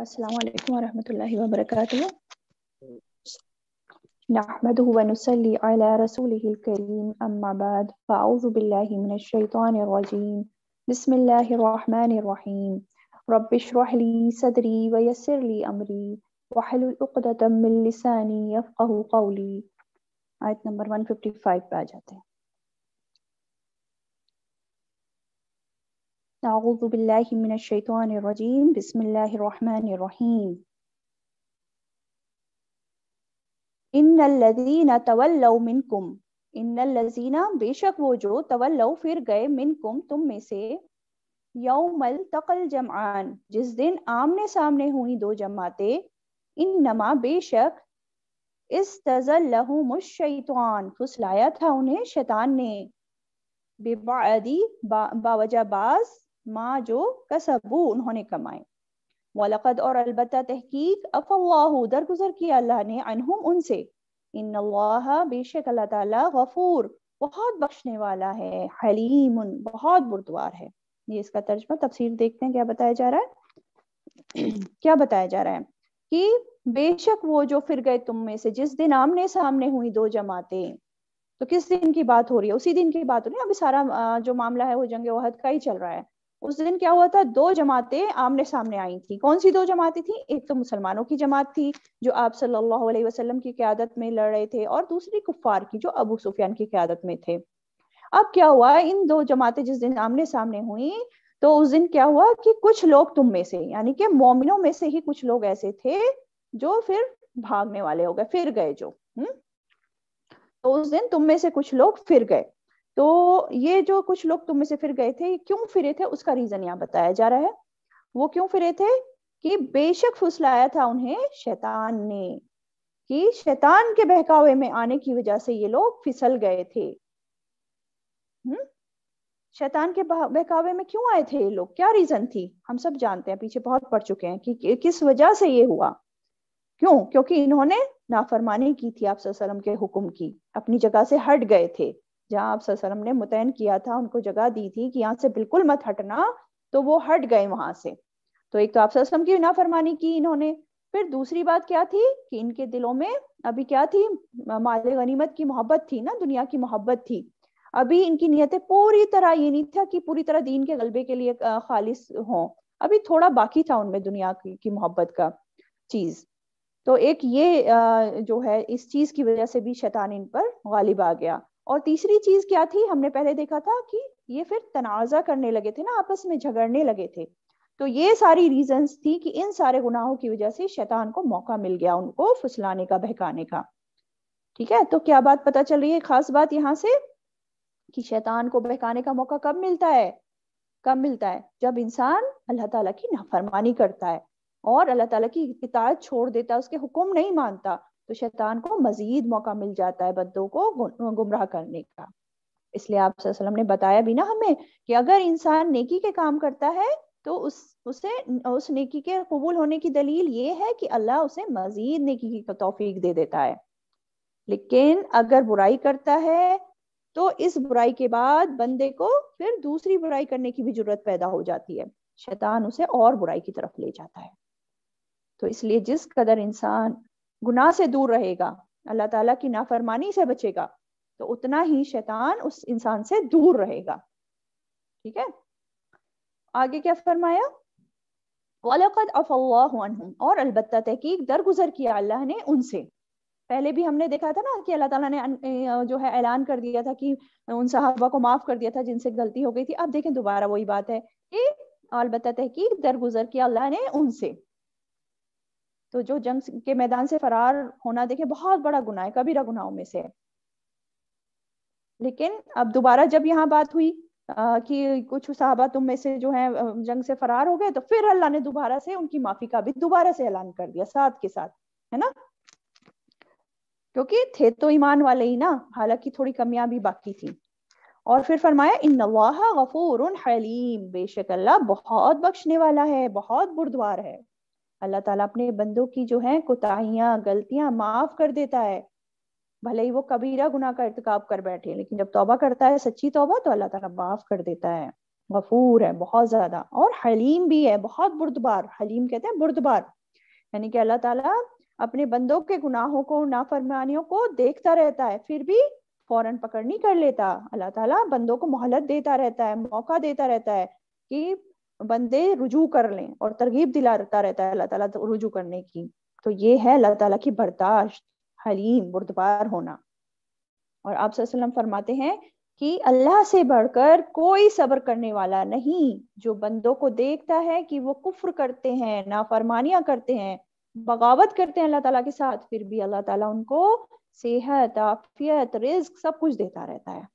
السلام عليكم ورحمة الله وبركاته نحمده ونصلي على رسوله الكريم أما بعد فأعوذ بالله من الشيطان الرجيم بسم الله الرحمن الرحيم رب اشرح لي صدري ويسر لي أمري وحل عقدة من لساني يفقه قولي آية نمبر 155 पे आ जाते हैं أعوذ بالله من الشيطان الرجيم بسم الله الرحمن الرحيم إن الذين تولوا منكم इन लजीना बेशक वो जो तवल्लो फिर गए मिनकुम तुम में से यौमल तकल जमआन जिस दिन आमने सामने हुई दो जमाते इन नमा बेशक इस तजल्लहुमुशैतान फुसलाया था उन्हें शैतान ने बेबादी बावजा बाज माँ जो कसबू उन्होंने कमाए वलकद और अलबत् तहकीक अफ दरगुजर किया अल्लाह ने अनहुम उनसे इन बेशक अल्लाह तफूर गफूर बहुत बख्शने वाला है हलीम बहुत बुरदवार है ये इसका तर्जमा तफसर देखते हैं क्या बताया जा रहा है क्या बताया जा रहा है कि बेशक वो जो फिर गए तुम में से जिस दिन आमने सामने हुई दो जमातें तो किस दिन की बात हो रही है उसी दिन की बात हो रही है अभी सारा जो मामला है वो जंग वहद का ही चल रहा है उस दिन क्या हुआ था दो जमातें आमने सामने आई थी कौन सी दो जमातें थी एक तो मुसलमानों की जमात थी जो आप सल्लल्लाहु अलैहि वसल्लम की क्यादत में लड़ रहे थे और दूसरी कुफार की जो अबू सुफियान की क्यादत में थे अब क्या हुआ इन दो जमातें जिस दिन आमने सामने हुई तो उस दिन क्या हुआ कि कुछ लोग तुम में से यानी कि मोमिनों में से ही कुछ लोग ऐसे थे जो फिर भागने वाले हो गए फिर गए जो हम्म तो उस दिन तुम में से कुछ लोग फिर गए तो ये जो कुछ लोग तुम में से फिर गए थे क्यों फिरे थे उसका रीजन यहाँ बताया जा रहा है वो क्यों फिरे थे कि बेशक फुसलाया था उन्हें शैतान ने कि शैतान के बहकावे में आने की वजह से ये लोग फिसल गए थे हम्म शैतान के बहकावे में क्यों आए थे ये लोग क्या रीजन थी हम सब जानते हैं पीछे बहुत पढ़ चुके हैं कि किस वजह से ये हुआ क्यों क्योंकि इन्होंने नाफरमानी की थी आप के हुक्म की अपनी जगह से हट गए थे जहां आप ससरम ने मुतयन किया था उनको जगह दी थी कि यहाँ से बिल्कुल मत हटना तो वो हट गए वहां से तो एक तो आप ससलम की नाफरमानी की इन्होंने फिर दूसरी बात क्या थी कि इनके दिलों में अभी क्या थी माल गनीमत की मोहब्बत थी ना दुनिया की मोहब्बत थी अभी इनकी नीयतें पूरी तरह ये नहीं था कि पूरी तरह दीन के गलबे के लिए खालिश हों अभी थोड़ा बाकी था उनमें दुनिया की, की मोहब्बत का चीज तो एक ये जो है इस चीज की वजह से भी शैतान इन पर गालिब आ गया और तीसरी चीज क्या थी हमने पहले देखा था कि ये फिर तनाजा करने लगे थे ना आपस में झगड़ने लगे थे तो ये सारी रीजंस थी कि इन सारे गुनाहों की वजह से शैतान को मौका मिल गया उनको फुसलाने का बहकाने का ठीक है तो क्या बात पता चल रही है खास बात यहाँ से कि शैतान को बहकाने का मौका कब मिलता है कब मिलता है जब इंसान अल्लाह ताला की नाफरमानी करता है और अल्लाह ताला की इतायत छोड़ देता है उसके हुक्म नहीं मानता तो शैतान को मजीद मौका मिल जाता है बंदों को गुमराह करने का इसलिए आप ने बताया भी ना हमें कि अगर इंसान नेकी के काम करता है तो उस उसे उस नेकी के कबूल होने की दलील ये है कि अल्लाह उसे मजीद नेकी की तोफीक दे देता है लेकिन अगर बुराई करता है तो इस बुराई के बाद बंदे को फिर दूसरी बुराई करने की भी जरूरत पैदा हो जाती है शैतान उसे और बुराई की तरफ ले जाता है तो इसलिए जिस कदर इंसान गुनाह से दूर रहेगा अल्लाह ताला की नाफरमानी से बचेगा तो उतना ही शैतान उस इंसान से दूर रहेगा ठीक है आगे क्या फरमाया वलकद और अलबत्ता तहकीक दरगुजर किया अल्लाह ने उनसे पहले भी हमने देखा था ना कि अल्लाह ताला ने जो है ऐलान कर दिया था कि उन साहबा को माफ कर दिया था जिनसे गलती हो गई थी अब देखें दोबारा वही बात है कि अलबत्ता तहकीक दरगुजर किया अल्लाह ने उनसे तो जो जंग के मैदान से फरार होना देखे बहुत बड़ा गुनाह है कबीरा गुनाहों में से लेकिन अब दोबारा जब यहाँ बात हुई आ, कि कुछ साहबा तुम में से जो है जंग से फरार हो गए तो फिर अल्लाह ने दोबारा से उनकी माफी का भी दोबारा से ऐलान कर दिया साथ के साथ है ना क्योंकि थे तो ईमान वाले ही ना हालांकि थोड़ी कमियां भी बाकी थी और फिर फरमाया इन गफूर हलीम बेशक अल्लाह बहुत बख्शने वाला है बहुत बुरद्वार है अल्लाह ताला अपने बंदों की जो है कोताहियां गलतियां माफ कर देता है भले ही वो कबीरा गुना का इरतकाब कर बैठे लेकिन जब तौबा करता है सच्ची तौबा तो अल्लाह ताला माफ कर देता है गफूर है बहुत ज्यादा और हलीम भी है बहुत बुर्दबार हलीम कहते हैं बुर्दबार यानी कि अल्लाह ताला अपने बंदों के गुनाहों को नाफरमानियों को देखता रहता है फिर भी फौरन पकड़ नहीं कर लेता अल्लाह ताला बंदों को मोहलत देता रहता है मौका देता रहता है कि बंदे रुजू कर लें और तरगीब दिलाता रहता है अल्लाह ताला तो रुजू करने की तो ये है अल्लाह ताला की बर्दाश्त हलीम बुरदबार होना और आप वसल्लम फरमाते हैं कि अल्लाह से बढ़कर कोई सब्र करने वाला नहीं जो बंदों को देखता है कि वो कुफ्र करते हैं नाफरमानियां करते हैं बगावत करते हैं अल्लाह ताला के साथ फिर भी अल्लाह ताला उनको सेहत आफियत रिस्क सब कुछ देता रहता है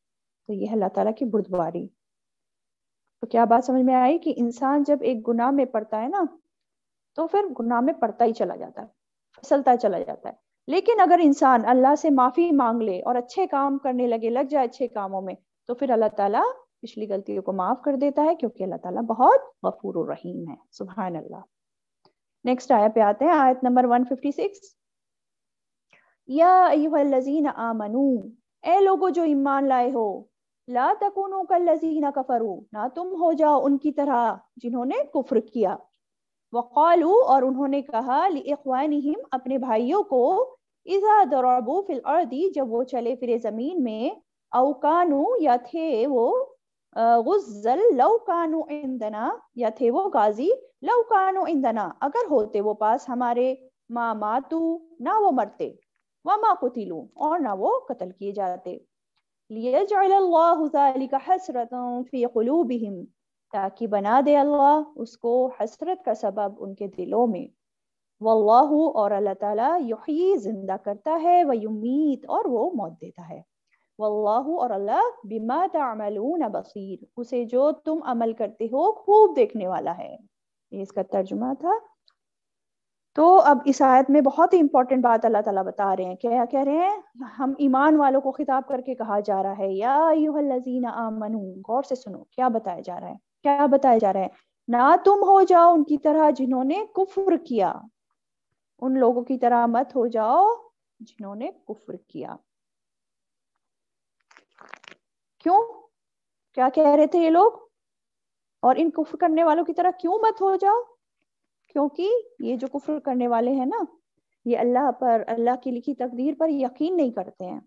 तो यह अल्लाह ताला की बुर्दबारी तो क्या बात समझ में आई कि इंसान जब एक गुनाह में पड़ता है ना तो फिर गुनाह में पड़ता ही चला जाता है फसलता चला जाता है लेकिन अगर इंसान अल्लाह से माफी मांग ले और अच्छे काम करने लगे लग जाए अच्छे कामों में तो फिर अल्लाह ताला पिछली गलतियों को माफ कर देता है क्योंकि अल्लाह ताला बहुत गफूर रहीम है सुबह अल्लाह नेक्स्ट आया पे आते हैं आयत नंबर 156 या अय्युहल्लजीन आमनू ए लोगो जो ईमान लाए हो ला तकुनो कल्लजीना कफरु ना तुम हो जाओ उनकी तरह जिन्होंने कुफ्र किया वकालु और उन्होंने कहा लिखवानिहिम अपने भाइयों को इजा दरबु फिल अर्दी जब वो चले फिरे ज़मीन में औकानु या थे वो गुजल कानु इंदना या थे वो गाजी कानु इंदना अगर होते वो पास हमारे माँ मातू ना वो मरते वमा कुतिलू और ना वो कत्ल किए जाते लियजअल अल्लाह ज़ालिक हसरतन फी कुलूबिहिम ताकि बना दे अल्लाह उसको हसरत का सबब उनके दिलों में वल्लाहु और अल्लाह ताला युही जिंदा करता है व युमीत और वो मौत देता है वल्लाहु और अल्लाह बिमा तमलून बसीर उसे जो तुम अमल करते हो खूब देखने वाला है इसका तर्जुमा था तो अब इस आयत में बहुत ही इंपॉर्टेंट बात अल्लाह ताला बता रहे हैं क्या कह रहे हैं हम ईमान वालों को खिताब करके कहा जा रहा है या आमनू गौर से सुनो क्या बताया जा रहा है क्या बताया जा रहा है ना तुम हो जाओ उनकी तरह जिन्होंने कुफर किया उन लोगों की तरह मत हो जाओ जिन्होंने कुफर किया क्यों क्या कह रहे थे ये लोग और इन कुफर करने वालों की तरह क्यों मत हो जाओ क्योंकि ये जो कुफर करने वाले हैं ना ये अल्लाह पर अल्लाह की लिखी तकदीर पर यकीन नहीं करते हैं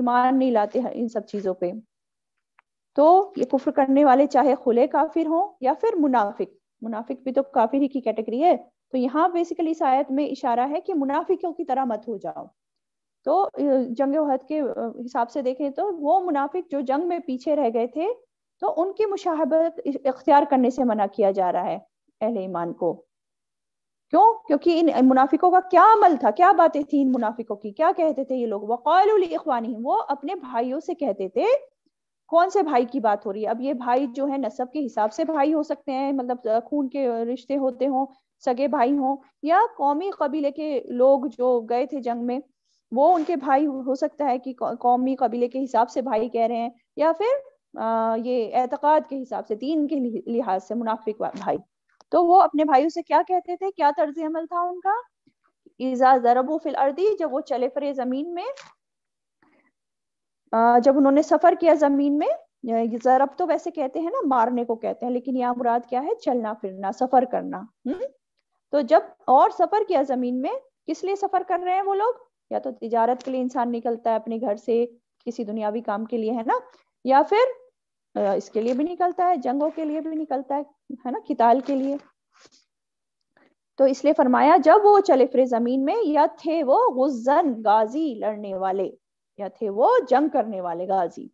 ईमान नहीं लाते हैं इन सब चीज़ों पे तो ये कुफर करने वाले चाहे खुले काफिर हों या फिर मुनाफिक मुनाफिक भी तो काफिर ही की कैटेगरी है तो यहाँ बेसिकली इस आयत में इशारा है कि मुनाफिकों की तरह मत हो जाओ तो जंग वहद के हिसाब से देखें तो वो मुनाफिक जो जंग में पीछे रह गए थे तो उनकी मुशाहबत इख्तियार करने से मना किया जा रहा है अहले ईमान को क्यों क्योंकि इन मुनाफिकों का क्या अमल था क्या बातें थी इन मुनाफिकों की क्या कहते थे ये लोग वक़ालवानी वो अपने भाइयों से कहते थे कौन से भाई की बात हो रही है अब ये भाई जो है नसब के हिसाब से भाई हो सकते हैं मतलब खून के रिश्ते होते हों सगे भाई हों या कौमी कबीले के लोग जो गए थे जंग में वो उनके भाई हो सकता है कि कौमी कबीले के हिसाब से भाई कह रहे हैं या फिर अः ये एतकाद के हिसाब से दीन के लिहाज से मुनाफिक भाई तो वो अपने भाइयों से क्या कहते थे क्या तर्ज अमल था उनका इजा जरबो फिल अर्दी जब वो चले फिर जमीन में जब उन्होंने सफर किया जमीन में जरब तो वैसे कहते हैं ना मारने को कहते हैं लेकिन यहाँ मुराद क्या है चलना फिरना सफर करना हुँ? तो जब और सफर किया जमीन में किस लिए सफर कर रहे हैं वो लोग या तो तिजारत के लिए इंसान निकलता है अपने घर से किसी दुनियावी काम के लिए है ना या फिर इसके लिए भी निकलता है जंगों के लिए भी निकलता है है ना किताल के लिए तो इसलिए फरमाया जब वो चले फिर जमीन में या थे वो गुजन गाजी लड़ने वाले या थे वो जंग करने वाले गाजी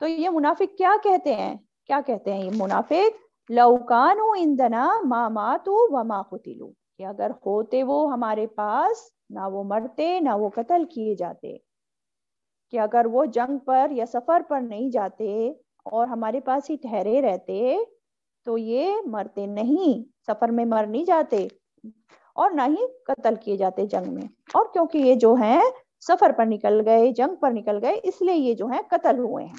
तो ये मुनाफिक क्या कहते हैं क्या कहते हैं ये मुनाफिक लौकानु इंदना मामातु व माकुतिलू कि अगर होते वो हमारे पास ना वो मरते ना वो कत्ल किए जाते कि अगर वो जंग पर या सफर पर नहीं जाते और हमारे पास ही ठहरे रहते तो ये मरते नहीं सफर में मर नहीं जाते और ना ही कत्ल किए जाते जंग में और क्योंकि ये जो है सफर पर निकल गए जंग पर निकल गए इसलिए ये जो है कत्ल हुए हैं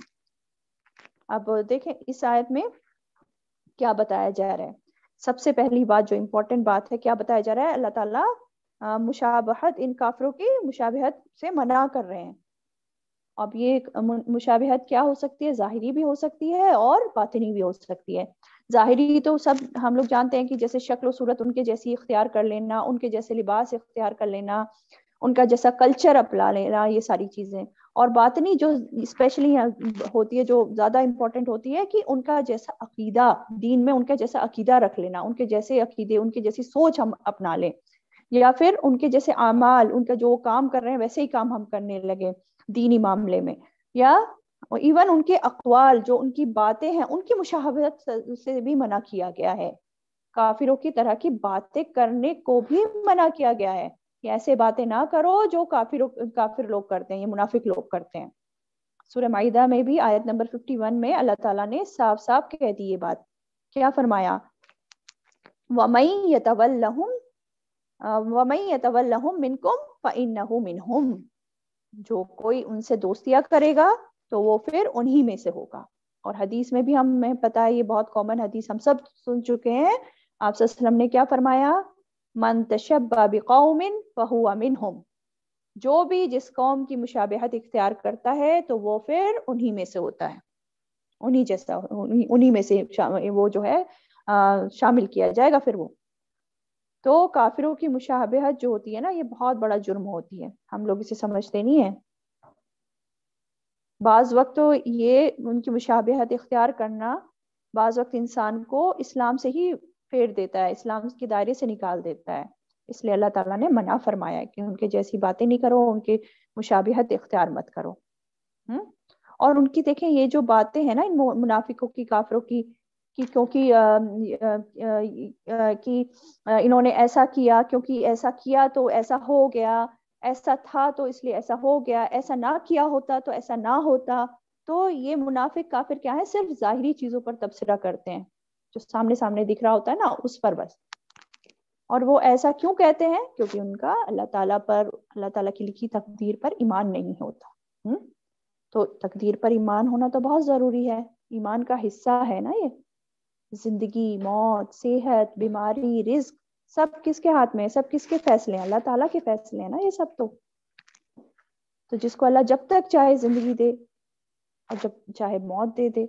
अब देखें इस आयत में क्या बताया जा रहा है सबसे पहली बात जो इम्पोर्टेंट बात है क्या बताया जा रहा है अल्लाह ताला मुशाबहत इन काफरों की मुशाबहत से मना कर रहे हैं अब ये मुशाबहत क्या हो सकती है ज़ाहिरी भी हो सकती है और बातनी भी हो सकती है ज़ाहिरी तो सब हम लोग जानते हैं कि जैसे शक्ल सूरत उनके जैसी इख्तियार कर लेना उनके जैसे लिबास इख्तियार कर लेना उनका जैसा कल्चर अपना लेना ये सारी चीज़ें और बातनी जो स्पेशली होती है जो ज़्यादा इम्पोर्टेंट होती है कि उनका जैसा अकीदा दीन में उनका जैसा अकीदा रख लेना उनके जैसे अकीदे उनकी जैसी सोच हम अपना लें या फिर उनके जैसे अमाल उनका जो काम कर रहे हैं वैसे ही काम हम करने लगे दीनी मामले में या इवन उनके अकवाल जो उनकी बातें हैं उनकी मुशाहबत से भी मना किया गया है काफिरों की तरह की बातें करने को भी मना किया गया है कि ऐसे बातें ना करो जो काफिरों काफिर लोग करते हैं ये मुनाफिक लोग करते हैं सूर्य माहिदा में भी आयत नंबर 51 में अल्लाह ताला ने साफ साफ कह दी ये बात क्या फरमाया वमई यतवल्लहुम वमई यतवल्लहुम मिनकुम फ़इन्नहु मिनहुम जो कोई उनसे दोस्तियां करेगा तो वो फिर उन्हीं में से होगा और हदीस में भी हमें पता है ये बहुत कॉमन हदीस हम सब सुन चुके हैं आप वसल्लम ने क्या फरमाया मन तशबिन फहुआ मिनहुम जो भी जिस कौम की मुशाबहत इख्तियार करता है तो वो फिर उन्हीं में से होता है उन्हीं जैसा उन्हीं उन्हीं में से वो जो है आ, शामिल किया जाएगा फिर वो तो काफिरों की मुशाबहत जो होती है ना ये बहुत बड़ा जुर्म होती है हम लोग इसे समझते नहीं है बाज वक्त तो ये उनकी मुशाबहत इख्तियार करना बाज वक्त इंसान को इस्लाम से ही फेर देता है इस्लाम के दायरे से निकाल देता है इसलिए अल्लाह ताला ने मना फरमाया कि उनके जैसी बातें नहीं करो उनके मुशाबहत इख्तियार मत करो हम्म और उनकी देखें ये जो बातें हैं ना इन मुनाफिकों की काफरों की कि क्योंकि कि इन्होंने ऐसा किया क्योंकि ऐसा किया तो ऐसा हो गया ऐसा था तो इसलिए ऐसा हो गया ऐसा ना किया होता तो ऐसा ना होता तो ये मुनाफिक काफिर क्या है सिर्फ जाहिरी चीजों पर तबसरा करते हैं जो सामने सामने दिख रहा होता है ना उस पर बस और वो ऐसा क्यों कहते हैं क्योंकि उनका अल्लाह ताला पर अल्लाह ताला की लिखी तकदीर पर ईमान नहीं होता हुँ? तो तकदीर पर ईमान होना तो बहुत जरूरी है ईमान का हिस्सा है ना ये जिंदगी मौत सेहत बीमारी रिस्क सब किसके हाथ में है सब किसके फैसले हैं अल्लाह ताला के फैसले हैं ना ये सब तो तो जिसको अल्लाह जब तक चाहे जिंदगी दे और जब चाहे मौत दे दे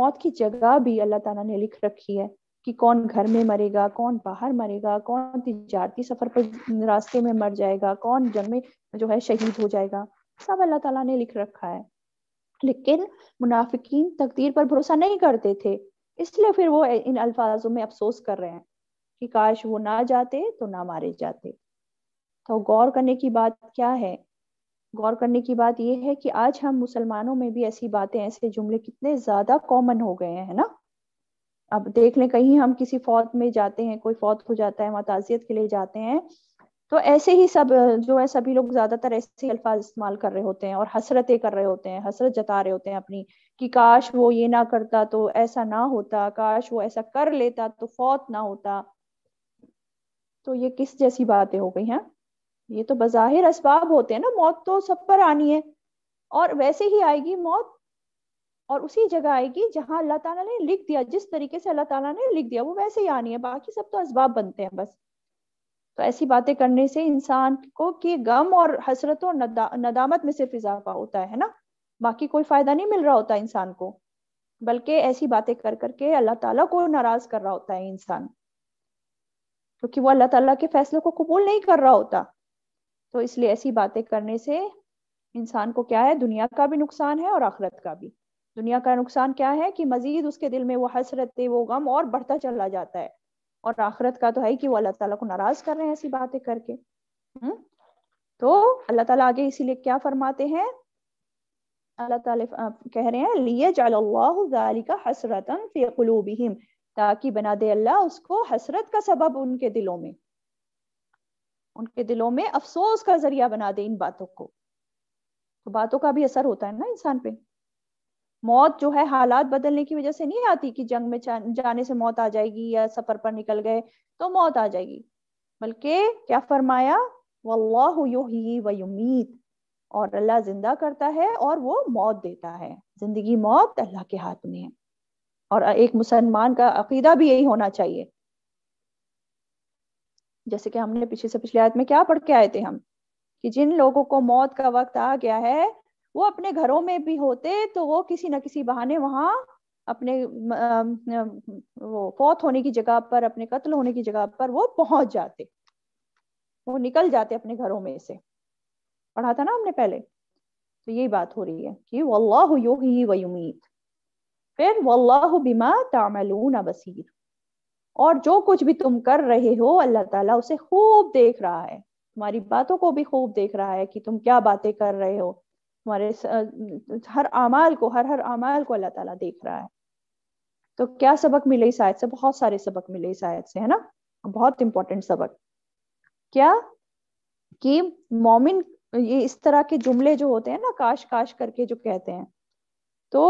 मौत की जगह भी अल्लाह ताला ने लिख रखी है कि कौन घर में मरेगा कौन बाहर मरेगा कौन तिजारती सफर पर रास्ते में मर जाएगा कौन जंग में जो है शहीद हो जाएगा सब अल्लाह ताला ने लिख रखा है लेकिन मुनाफिकीन तकदीर पर भरोसा नहीं करते थे इसलिए फिर वो इन अल्फाजों में अफसोस कर रहे हैं कि काश वो ना जाते तो ना मारे जाते तो गौर करने की बात क्या है गौर करने की बात यह है कि आज हम मुसलमानों में भी ऐसी बातें ऐसे जुमले कितने ज्यादा कॉमन हो गए हैं ना अब देख लें कहीं हम किसी फौत में जाते हैं कोई फौत हो जाता है वहाँ ताजियत के लिए जाते हैं तो ऐसे ही सब जो है सभी लोग ज्यादातर ऐसे अल्फाज इस्तेमाल कर रहे होते हैं और हसरतें कर रहे होते हैं हसरत जता रहे होते हैं अपनी कि काश वो ये ना करता तो ऐसा ना होता काश वो ऐसा कर लेता तो फौत ना होता तो ये किस जैसी बातें हो गई हैं ये तो बज़ाहिर असबाब होते हैं ना मौत तो सब पर आनी है और वैसे ही आएगी मौत और उसी जगह आएगी जहां अल्लाह ताला ने लिख दिया जिस तरीके से अल्लाह ताला ने लिख दिया वो वैसे ही आनी है बाकी सब तो असबाब बनते हैं बस तो ऐसी बातें करने से इंसान को कि गम और हसरत और नदा, नदामत में सिर्फ इजाफा होता है ना बाकी कोई फायदा नहीं मिल रहा होता इंसान को बल्कि ऐसी बातें कर करके अल्लाह ताला को नाराज कर रहा होता है इंसान क्योंकि वो अल्लाह ताला के फैसले को कबूल नहीं कर रहा होता तो इसलिए ऐसी बातें करने से इंसान को क्या है दुनिया का भी नुकसान है और आखरत का भी दुनिया का नुकसान क्या है कि मजीद उसके दिल में वो हसरत वो गम और बढ़ता चला जाता है और आखिरत का तो है कि वो अल्लाह ताला को नाराज कर रहे हैं ऐसी बातें करके हुँ? हम्म? तो अल्लाह ताला आगे इसीलिए क्या फरमाते हैं अल्लाह ताला कह रहे हैं लिए जालिका हसरतन फीकलूबिहिम ताकि बना दे अल्लाह उसको हसरत का सबब उनके दिलों में उनके दिलों में अफसोस का जरिया बना दे इन बातों को तो बातों का भी असर होता है ना इंसान पे मौत जो है हालात बदलने की वजह से नहीं आती कि जंग में जाने से मौत आ जाएगी या सफर पर निकल गए तो मौत आ जाएगी बल्कि क्या फरमाया वल्लाहु और अल्लाह जिंदा करता है और वो मौत देता है जिंदगी मौत अल्लाह के हाथ में है और एक मुसलमान का अकीदा भी यही होना चाहिए जैसे कि हमने पिछले से पिछले आयत में क्या पढ़ के आए थे हम कि जिन लोगों को मौत का वक्त आ गया है वो अपने घरों में भी होते तो वो किसी ना किसी बहाने वहां अपने वो फौत होने की जगह पर अपने कत्ल होने की जगह पर वो पहुंच जाते वो निकल जाते अपने घरों में से पढ़ा था ना हमने पहले तो यही बात हो रही है कि वल्लाहु योगी व युमीत फिर वल्लाहु बिमा तामलून बसीर और जो कुछ भी तुम कर रहे हो अल्लाह ताला उसे खूब देख रहा है तुम्हारी बातों को भी खूब देख रहा है कि तुम क्या बातें कर रहे हो हमारे हर अमाल को हर हर अमाल को अल्लाह ताला देख रहा है तो क्या सबक मिले इस आयत से बहुत सारे सबक मिले इस आयत से है ना बहुत इंपॉर्टेंट सबक क्या कि मोमिन ये इस तरह के जुमले जो होते हैं ना काश काश करके जो कहते हैं तो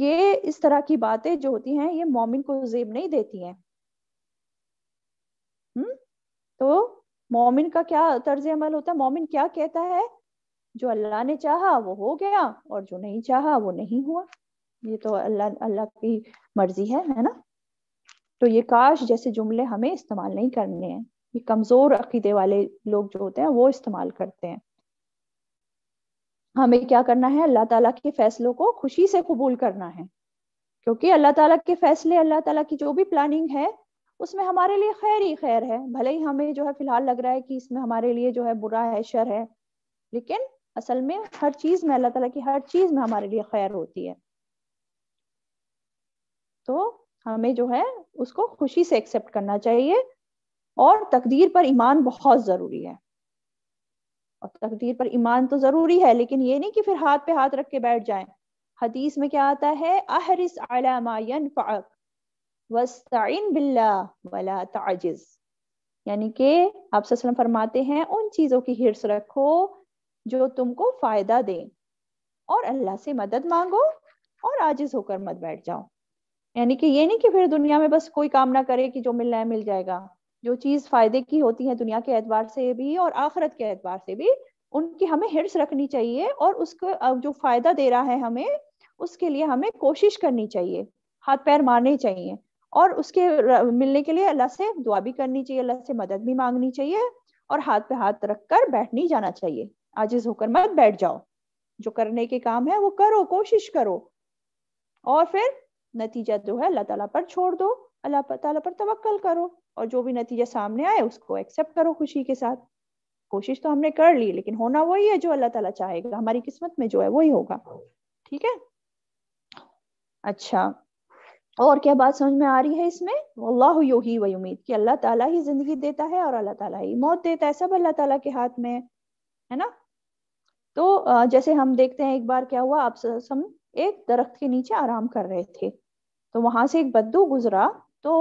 ये इस तरह की बातें जो होती हैं ये मोमिन को जेब नहीं देती हैं हम्म तो मोमिन का क्या तर्ज अमल होता है मोमिन क्या कहता है जो अल्लाह ने चाहा वो हो गया और जो नहीं चाहा वो नहीं हुआ ये तो अल्लाह अल्लाह की मर्जी है है ना तो ये काश जैसे जुमले हमें इस्तेमाल नहीं करने हैं ये कमजोर अकीदे वाले लोग जो होते हैं वो इस्तेमाल करते हैं हमें क्या करना है अल्लाह ताला के फैसलों को खुशी से कबूल करना है क्योंकि अल्लाह ताला के फैसले अल्लाह ताला की जो भी प्लानिंग है उसमें हमारे लिए खैर ही खैर है भले ही हमें जो है फिलहाल लग रहा है कि इसमें हमारे लिए जो है बुरा है शर है लेकिन असल में हर चीज में अल्लाह ताला की हर चीज में हमारे लिए खैर होती है तो हमें जो है उसको खुशी से एक्सेप्ट करना चाहिए और तकदीर पर ईमान बहुत जरूरी है और तकदीर पर ईमान तो जरूरी है लेकिन ये नहीं कि फिर हाथ पे हाथ रख के बैठ जाए हदीस में क्या आता है अहरिस ताजिज यानी कि आप फरमाते हैं उन चीजों की हिर्स रखो जो तुमको फायदा दे और अल्लाह से मदद मांगो और आजिज होकर मत बैठ जाओ यानी कि ये नहीं कि फिर दुनिया में बस कोई काम ना करे कि जो मिलना है मिल जाएगा जो चीज फायदे की होती है दुनिया के एतबार से भी और आखरत के एतबार से भी उनकी हमें हिर्स रखनी चाहिए और उसको जो फायदा दे रहा है हमें उसके लिए हमें कोशिश करनी चाहिए हाथ पैर मारने चाहिए और उसके मिलने के लिए अल्लाह से दुआ भी करनी चाहिए अल्लाह से मदद भी मांगनी चाहिए और हाथ पे हाथ रख कर बैठ नहीं जाना चाहिए आजिज होकर मत बैठ जाओ जो करने के काम है वो करो कोशिश करो और फिर नतीजा जो है अल्लाह ताला पर छोड़ दो अल्लाह ताला पर तवक्कल करो और जो भी नतीजा सामने आए उसको एक्सेप्ट करो खुशी के साथ कोशिश तो हमने कर ली लेकिन होना वही है जो अल्लाह ताला चाहेगा हमारी किस्मत में जो है वही होगा ठीक है अच्छा और क्या बात समझ में आ रही है इसमें अल्लाह यो वही उम्मीद कि अल्लाह ताला ही जिंदगी देता है और अल्लाह ताला ही मौत देता है सब अल्लाह ताला के हाथ में है ना तो जैसे हम देखते हैं एक बार क्या हुआ आप हम एक दरख्त के नीचे आराम कर रहे थे तो वहां से एक बद्दू गुजरा तो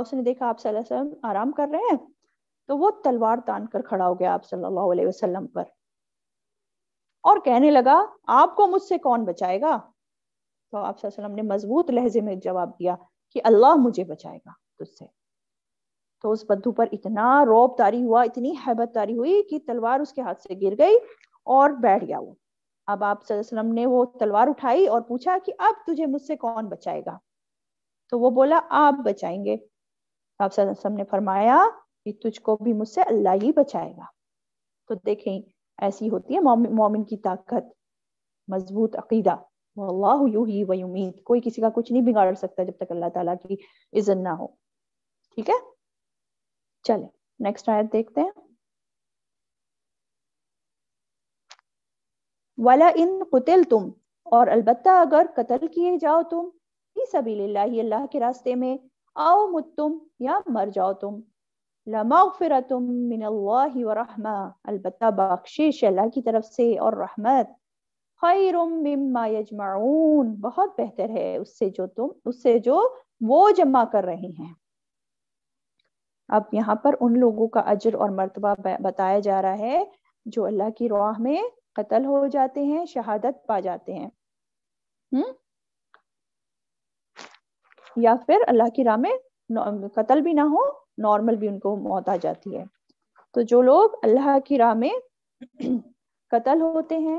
उसने देखा आप सल्लम आराम कर रहे हैं तो वो तलवार तान कर खड़ा हो गया आप सल्लल्लाहु अलैहि वसल्लम पर और कहने लगा आपको मुझसे कौन बचाएगा तो आप सल्लम ने मजबूत लहजे में जवाब दिया कि अल्लाह मुझे बचाएगा तुझसे तो उस बद्दू पर इतना रोब तारी हुआ इतनी हैबत तारी हुई कि तलवार उसके हाथ से गिर गई और बैठ गया वो अब आप सल्लम ने वो तलवार उठाई और पूछा कि अब तुझे मुझसे कौन बचाएगा तो वो बोला आप बचाएंगे आप सल्लम ने फरमाया कि तुझको भी मुझसे अल्लाह ही बचाएगा तो देखें ऐसी होती है मोमिन की ताकत मजबूत अकीदा अल्लाह ही कोई किसी का कुछ नहीं बिगाड़ सकता जब तक अल्लाह ताला की इज्जत ना हो ठीक है चले नेक्स्ट आयत देखते हैं वाला इन कुतिल तुम और अलबत् अगर कत्ल किए जाओ तुम ही सबील अल्लाह के रास्ते में आओ मुत तुम या मर जाओ तुम लमाफिरतुम मिन अल्लाह व रहमा अलबत्ता बख्शिश अल्लाह की तरफ से और रहमत खैरुम बहुत बेहतर है उससे जो तुम उससे जो वो जमा कर रहे हैं अब यहाँ पर उन लोगों का अजर और मर्तबा बताया जा रहा है जो अल्लाह की राह में कत्ल हो जाते हैं शहादत पा जाते हैं हम्म या फिर अल्लाह की राह में कत्ल भी ना हो नॉर्मल भी उनको मौत आ जाती है तो जो लोग अल्लाह की राह में कत्ल होते हैं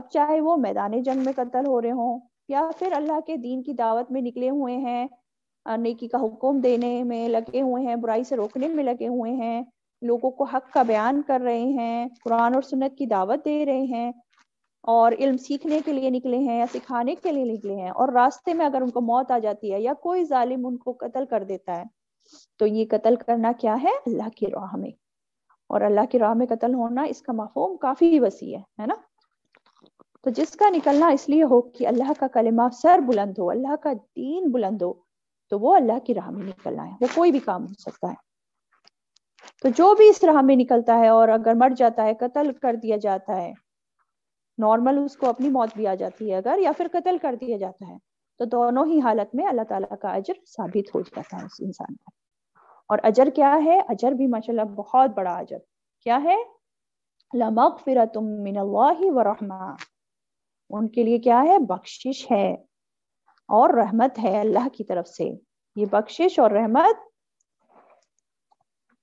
अब चाहे वो मैदान जंग में कत्ल हो रहे हों या फिर अल्लाह के दीन की दावत में निकले हुए हैं नेकी का हुक्म देने में लगे हुए हैं बुराई से रोकने में लगे हुए हैं लोगों को हक का बयान कर रहे हैं कुरान और सुन्नत की दावत दे रहे हैं और इल्म सीखने के लिए निकले हैं या सिखाने के लिए निकले हैं और रास्ते में अगर उनको मौत आ जाती है या कोई जालिम उनको कत्ल कर देता है तो ये कत्ल करना क्या है अल्लाह की राह में और अल्लाह की राह में कत्ल होना इसका मफहम काफी वसी है है ना तो जिसका निकलना इसलिए हो कि अल्लाह का कलिमा सर बुलंद हो अल्लाह का दीन बुलंद हो तो वो अल्लाह की राह में निकलना है वो कोई भी काम हो सकता है तो जो भी इस राह में निकलता है और अगर मर जाता है कत्ल कर दिया जाता है नॉर्मल उसको अपनी मौत भी आ जाती है अगर या फिर कत्ल कर दिया जाता है तो दोनों ही हालत में अल्लाह ताला का अजर साबित हो जाता है उस इंसान का और अजर क्या है अजर भी माशाल्लाह बहुत बड़ा अजर क्या है लमक फिर तुम मिनल्ला उनके लिए क्या है बख्शिश है और रहमत है अल्लाह की तरफ से ये बख्शिश और रहमत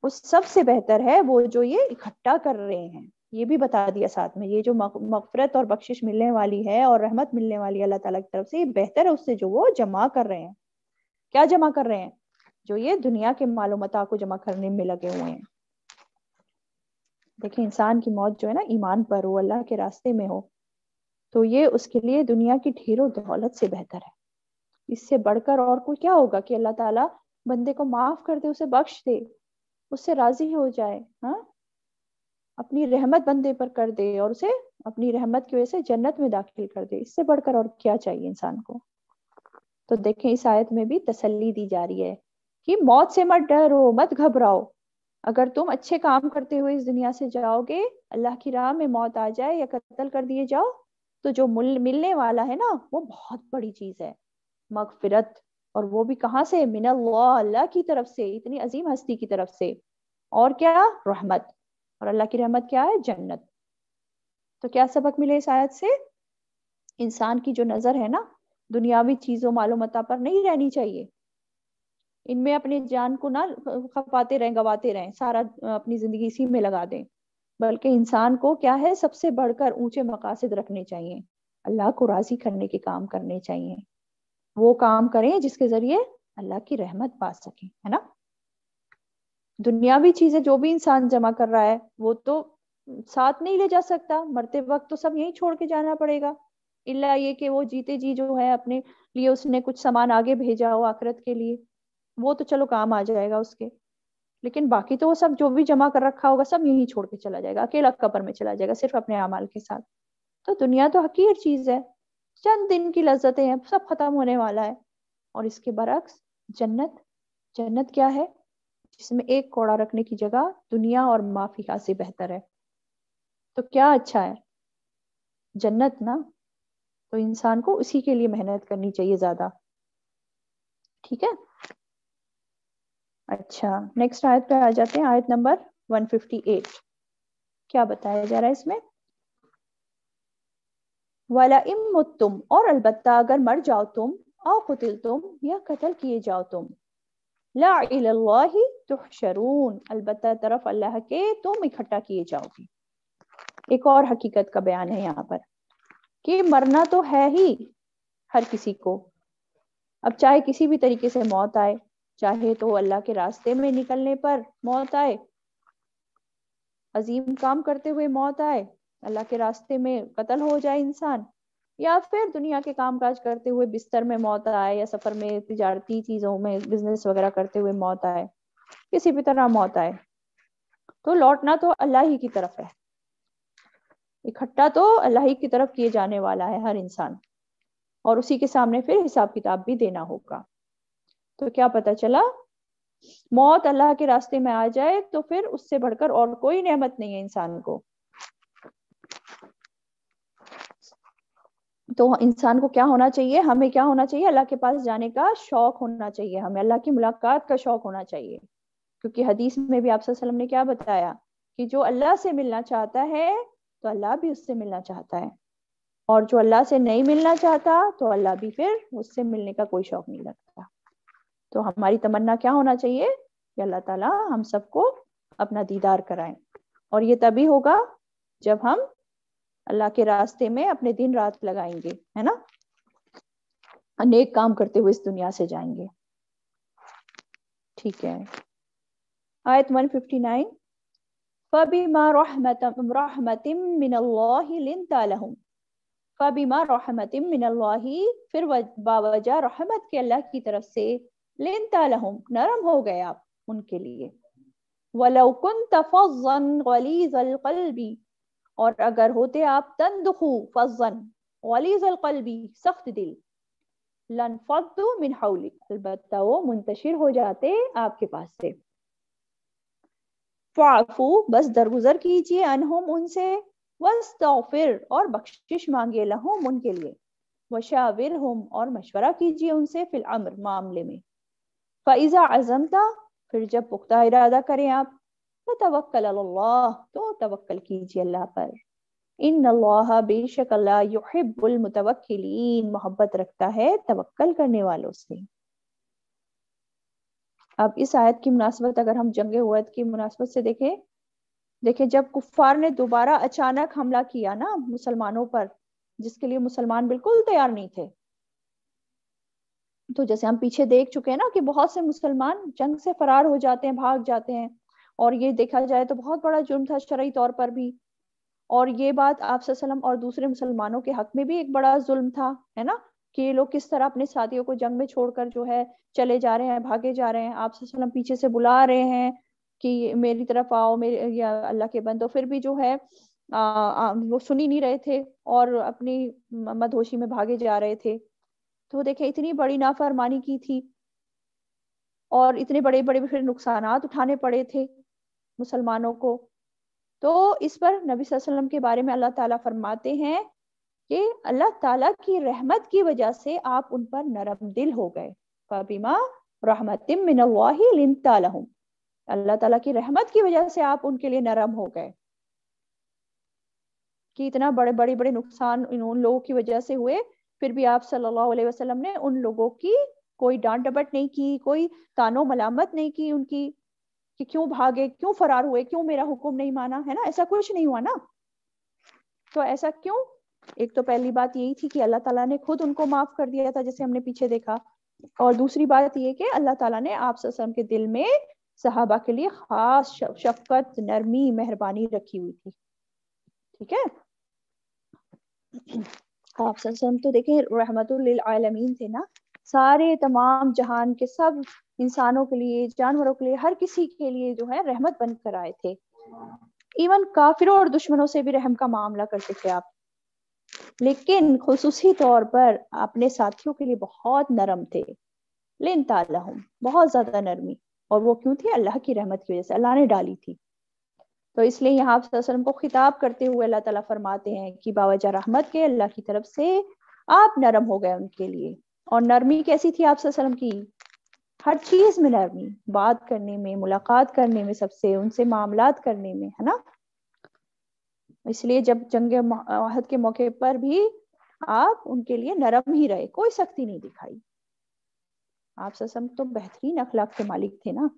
उस सबसे बेहतर है वो जो ये इकट्ठा कर रहे हैं ये भी बता दिया साथ में ये जो मफरत और बख्शिश मिलने वाली है और रहमत मिलने वाली अल्लाह ताला की तरफ से ये बेहतर है उससे जो वो जमा कर रहे हैं क्या जमा कर रहे हैं जो ये दुनिया के मालूमता को जमा करने में लगे हुए हैं देखिए इंसान की मौत जो है ना ईमान पर हो अल्लाह के रास्ते में हो तो ये उसके लिए दुनिया की ढेरों दौलत से बेहतर है इससे बढ़कर और कोई क्या होगा कि अल्लाह ताला बंदे को माफ कर दे उसे बख्श दे उससे राजी हो जाए हाँ अपनी रहमत बंदे पर कर दे और उसे अपनी रहमत की वजह से जन्नत में दाखिल कर दे इससे बढ़कर और क्या चाहिए इंसान को तो देखें इस आयत में भी तसल्ली दी जा रही है कि मौत से मत डरो मत घबराओ अगर तुम अच्छे काम करते हुए इस दुनिया से जाओगे अल्लाह की राह में मौत आ जाए या कत्ल कर दिए जाओ तो जो मिलने वाला है ना वो बहुत बड़ी चीज है मगफिरत और वो भी कहाँ से मिन अल्लाह की तरफ से इतनी अजीम हस्ती की तरफ से और क्या रहमत और अल्लाह की रहमत क्या है जन्नत तो क्या सबक मिले इस आयत से इंसान की जो नज़र है ना दुनियावी चीज़ों मालूमता पर नहीं रहनी चाहिए इनमें अपनी जान को ना खपाते रहें गवाते रहें सारा अपनी ज़िंदगी इसी में लगा दें बल्कि इंसान को क्या है सबसे बढ़कर ऊंचे मकासद रखने चाहिए अल्लाह को राज़ी करने के काम करने चाहिए वो काम करें जिसके जरिए अल्लाह की रहमत पा सके है ना दुनियावी चीजें जो भी इंसान जमा कर रहा है वो तो साथ नहीं ले जा सकता मरते वक्त तो सब यहीं छोड़ के जाना पड़ेगा इल्ला ये कि वो जीते जी जो है अपने लिए उसने कुछ सामान आगे भेजा हो आखिरत के लिए वो तो चलो काम आ जाएगा उसके लेकिन बाकी तो वो सब जो भी जमा कर रखा होगा सब यहीं छोड़ के चला जाएगा अकेला कबर में चला जाएगा सिर्फ अपने अमाल के साथ तो दुनिया तो हकीर चीज है चंद दिन की लज्जतें हैं सब खत्म होने वाला है और इसके बरक्स जन्नत जन्नत क्या है जिसमें एक कोड़ा रखने की जगह दुनिया और माफिया से बेहतर है तो क्या अच्छा है जन्नत ना तो इंसान को उसी के लिए मेहनत करनी चाहिए ज्यादा ठीक है अच्छा नेक्स्ट आयत पे आ जाते हैं आयत नंबर 158 क्या बताया जा रहा है इसमें वाला इमत तुम और अलबत्ता अगर मर जाओ तुम औ तुम या कतल किए जाओ तुम ला तुहशरून अलबत् तरफ अल्लाह के तुम इकट्ठा किए जाओगे एक और हकीकत का बयान है यहाँ पर कि मरना तो है ही हर किसी को अब चाहे किसी भी तरीके से मौत आए चाहे तो अल्लाह के रास्ते में निकलने पर मौत आए अजीम काम करते हुए मौत आए अल्लाह के रास्ते में कत्ल हो जाए इंसान या फिर दुनिया के काम काज करते हुए बिस्तर में मौत आए या सफर में तजारती चीजों में बिजनेस वगैरह करते हुए मौत आए किसी भी तरह मौत आए तो लौटना तो अल्लाह ही की तरफ है इकट्ठा तो अल्लाह ही की तरफ किए जाने वाला है हर इंसान और उसी के सामने फिर हिसाब किताब भी देना होगा तो क्या पता चला मौत अल्लाह के रास्ते में आ जाए तो फिर उससे बढ़कर और कोई नेमत नहीं है इंसान को तो इंसान को क्या होना चाहिए हमें क्या होना चाहिए अल्लाह के पास जाने का शौक होना चाहिए हमें अल्लाह की मुलाकात का शौक होना चाहिए क्योंकि हदीस में भी आप ने क्या बताया कि जो अल्लाह से मिलना चाहता है तो अल्लाह भी उससे मिलना चाहता है और जो अल्लाह से नहीं मिलना चाहता तो अल्लाह भी फिर उससे मिलने का कोई शौक नहीं लगता तो हमारी तमन्ना क्या होना चाहिए कि अल्लाह ताला हम सबको अपना दीदार कराए और ये तभी होगा जब हम अल्लाह के रास्ते में अपने दिन रात लगाएंगे है ना अनेक काम करते हुए इस दुनिया से जाएंगे ठीक है आयत 159 فبما رحمة رحمة من الله لنت لهم فبما رحمة من الله फिर रहमत के अल्लाह की तरफ से नरम हो गए आप उनके लिए القلب और अगर होते आप तंदखू फजन सख्त दिल लन मिन हौलिक अलबत्ता वो मुंतशिर हो जाते आपके पास से फाफू बस दरगुजर कीजिए अनहुम उनसे वस्तौफिर और बख्शिश मांगे लहुम उनके लिए वशाविर हम और मशवरा कीजिए उनसे फिल अम्र मामले में फ़ैज़ा अजमता फिर जब पुख्ता इरादा करें आप तवक्ल अल्लाह तो तवक्ल कीजिए अल्लाह पर इन अल्लाह बेशक अल्लाह युहिब्बुल मुतवक्किलीन मोहब्बत रखता है तवक्ल करने वालों से अब इस आयत की मुनासबत अगर हम जंग हुत की मुनासबत से देखें देखें जब कुफार ने दोबारा अचानक हमला किया ना मुसलमानों पर जिसके लिए मुसलमान बिल्कुल तैयार नहीं थे तो जैसे हम पीछे देख चुके हैं ना कि बहुत से मुसलमान जंग से फरार हो जाते हैं भाग जाते हैं और ये देखा जाए तो बहुत बड़ा जुर्म था शरा तौर पर भी और ये बात आप और दूसरे मुसलमानों के हक में भी एक बड़ा जुल्म था है ना कि ये लोग किस तरह अपने साथियों को जंग में छोड़कर जो है चले जा रहे हैं भागे जा रहे हैं आप पीछे से बुला रहे हैं कि मेरी तरफ आओ मेरे या अल्लाह के बंदो फिर भी जो है आ, आ, वो सुन ही नहीं रहे थे और अपनी मदहोशी में भागे जा रहे थे तो देखे इतनी बड़ी नाफरमानी की थी और इतने बड़े बड़े फिर नुकसान उठाने पड़े थे मुसलमानों को तो इस पर नबी वसल्लम के बारे में अल्लाह ताला फरमाते हैं कि अल्लाह ताला की रहमत की वजह से आप उन पर नरम दिल हो गए फबीमा रहमतिम अल्लाह ताला की रहमत की वजह से आप उनके लिए नरम हो गए कि इतना बड़े बड़े बड़े नुकसान इन उन लोगों की वजह से हुए फिर भी आप सल्लल्लाहु अलैहि वसल्लम ने उन लोगों की कोई डांट डपट नहीं की कोई तानो मलामत नहीं की उनकी कि क्यों भागे क्यों फरार हुए क्यों मेरा हुक्म नहीं माना है ना ऐसा कुछ नहीं हुआ ना तो ऐसा क्यों एक तो पहली बात यही थी कि अल्लाह ताला ने खुद उनको माफ कर दिया था जैसे हमने पीछे देखा और दूसरी बात ये कि अल्लाह ताला ने आप के दिल में सहाबा के लिए खास शफकत नरमी मेहरबानी रखी हुई थी ठीक है आप ससम तो देखें रहमतुल्लिल आलमीन थे ना सारे तमाम जहान के सब इंसानों के लिए जानवरों के लिए हर किसी के लिए जो है रहमत बन कर आए थे इवन काफिरों और दुश्मनों से भी रहम का मामला करते थे आप लेकिन खसूसी तौर पर अपने साथियों के लिए बहुत नरम थे लेन तुम बहुत ज्यादा नरमी और वो क्यों थी अल्लाह की रहमत की वजह से अल्लाह ने डाली थी तो इसलिए यहाँ वसल्लम को खिताब करते हुए अल्लाह ताला फरमाते हैं कि बाबा रहमत के अल्लाह की तरफ से आप नरम हो गए उनके लिए और नरमी कैसी थी आप वसल्लम की हर चीज में नरमी बात करने में मुलाकात करने में सबसे उनसे मामला करने में है ना इसलिए जब जंग के मौके पर भी आप उनके लिए नरम ही रहे कोई सख्ती नहीं दिखाई आप ससम तो बेहतरीन अखलाक के मालिक थे ना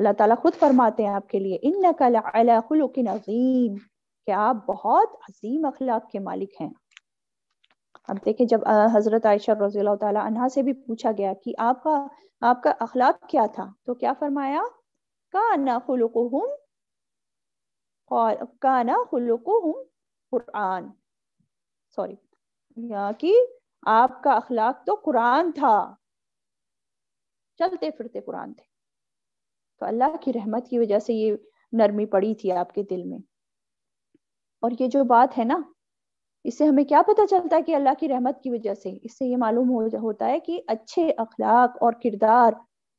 अल्लाह ताला खुद फरमाते हैं आपके लिए इन नजीम अजीम कि आप बहुत अजीम अखलाक के मालिक हैं अब देखें जब हज़रत आयशा रजील्ला से भी पूछा गया कि आपका आपका अखलाक क्या था तो क्या फरमाया काना खुलकुहुम और काना खुलकुहुम कुरान सॉरी यहाँ की आपका अखलाक तो कुरान था चलते फिरते कुरान थे तो अल्लाह की रहमत की वजह से ये नरमी पड़ी थी आपके दिल में और ये जो बात है ना इससे हमें क्या पता चलता है कि अल्लाह की रहमत की वजह से इससे ये मालूम हो, होता है कि अच्छे अखलाक और किरदार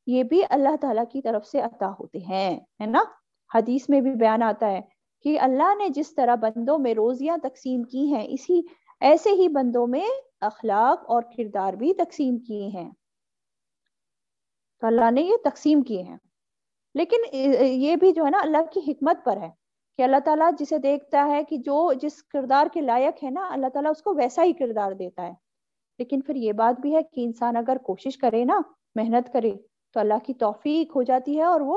ये भी अल्लाह ताला की तरफ से अता होते हैं है ना हदीस में भी बयान आता है कि अल्लाह ने जिस तरह बंदों में रोजियां तकसीम की हैं इसी ऐसे ही बंदों में अखलाक और किरदार भी तकसीम किए हैं तो अल्लाह ने ये तकसीम किए हैं लेकिन ये भी जो है ना अल्लाह की हिकमत पर है कि अल्लाह ताला जिसे देखता है कि जो जिस किरदार के लायक है ना अल्लाह ताला उसको वैसा ही किरदार देता है लेकिन फिर ये बात भी है कि इंसान अगर कोशिश करे ना मेहनत करे तो अल्लाह की तोफीक हो जाती है और वो